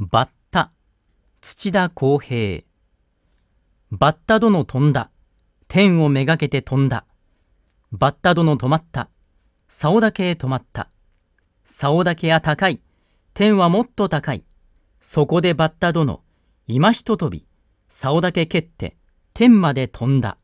バッタ、土田公平。バッタ殿飛んだ、天をめがけて飛んだ。バッタ殿止まった、竿だけ止まった。竿だけは高い、天はもっと高い。そこでバッタ殿、今ひととび、竿だけ蹴って、天まで飛んだ。